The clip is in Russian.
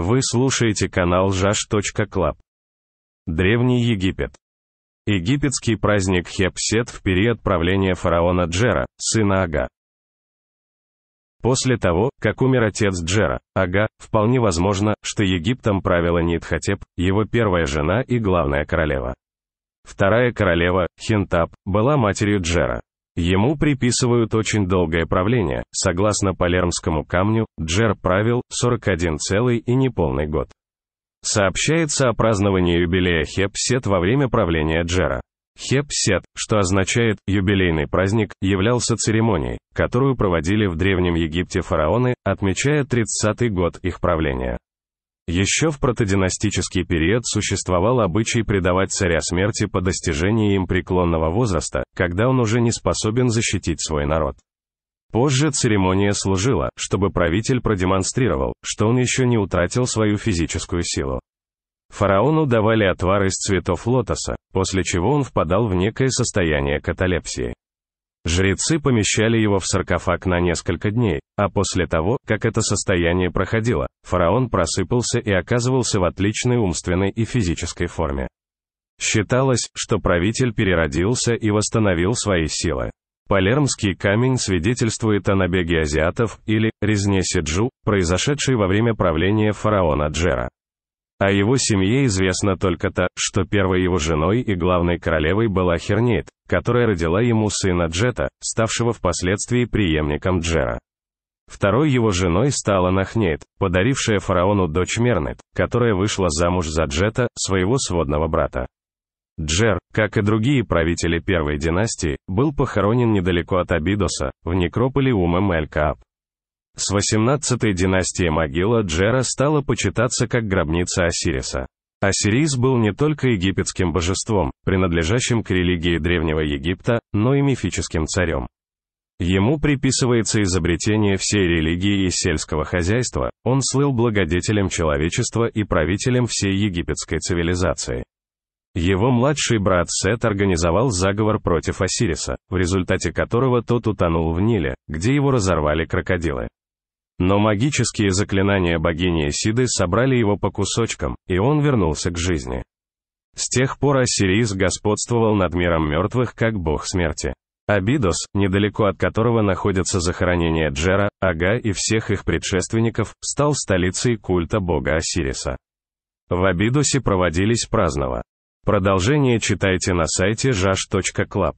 Вы слушаете канал jash.club. Древний Египет. Египетский праздник Хепсет в период правления фараона Джера, сына Ага. После того, как умер отец Джера, Ага, вполне возможно, что Египтом правила Нитхотеп, его первая жена и главная королева. Вторая королева, Хентап, была матерью Джера. Ему приписывают очень долгое правление, согласно Палермскому камню, Джер правил 41 целый и неполный год. Сообщается о праздновании юбилея Хепсет во время правления Джера. Хепсет, что означает «юбилейный праздник», являлся церемонией, которую проводили в Древнем Египте фараоны, отмечая 30-й год их правления. Еще в протодинастический период существовал обычай предавать царя смерти по достижении им преклонного возраста, когда он уже не способен защитить свой народ. Позже церемония служила, чтобы правитель продемонстрировал, что он еще не утратил свою физическую силу. Фараону давали отвар из цветов лотоса, после чего он впадал в некое состояние каталепсии. Жрецы помещали его в саркофаг на несколько дней, а после того, как это состояние проходило, фараон просыпался и оказывался в отличной умственной и физической форме. Считалось, что правитель переродился и восстановил свои силы. Палермский камень свидетельствует о набеге азиатов или резне Сиджу, произошедшей во время правления фараона Джера. О а его семье известно только то, что первой его женой и главной королевой была Хернейт, которая родила ему сына Джета, ставшего впоследствии преемником Джера. Второй его женой стала Нахнейт, подарившая фараону дочь Мернет, которая вышла замуж за Джета, своего сводного брата. Джер, как и другие правители первой династии, был похоронен недалеко от Абидоса, в некрополе Умем эль с 18-й династии могила Джера стала почитаться как гробница Осириса. Осирис был не только египетским божеством, принадлежащим к религии Древнего Египта, но и мифическим царем. Ему приписывается изобретение всей религии и сельского хозяйства, он слыл благодетелем человечества и правителем всей египетской цивилизации. Его младший брат Сет организовал заговор против Осириса, в результате которого тот утонул в Ниле, где его разорвали крокодилы. Но магические заклинания богини Сиды собрали его по кусочкам, и он вернулся к жизни. С тех пор Осирис господствовал над миром мертвых как бог смерти. Абидос, недалеко от которого находятся захоронения Джера, Ага и всех их предшественников, стал столицей культа бога Осириса. В Абидосе проводились празднова. Продолжение читайте на сайте jash.club.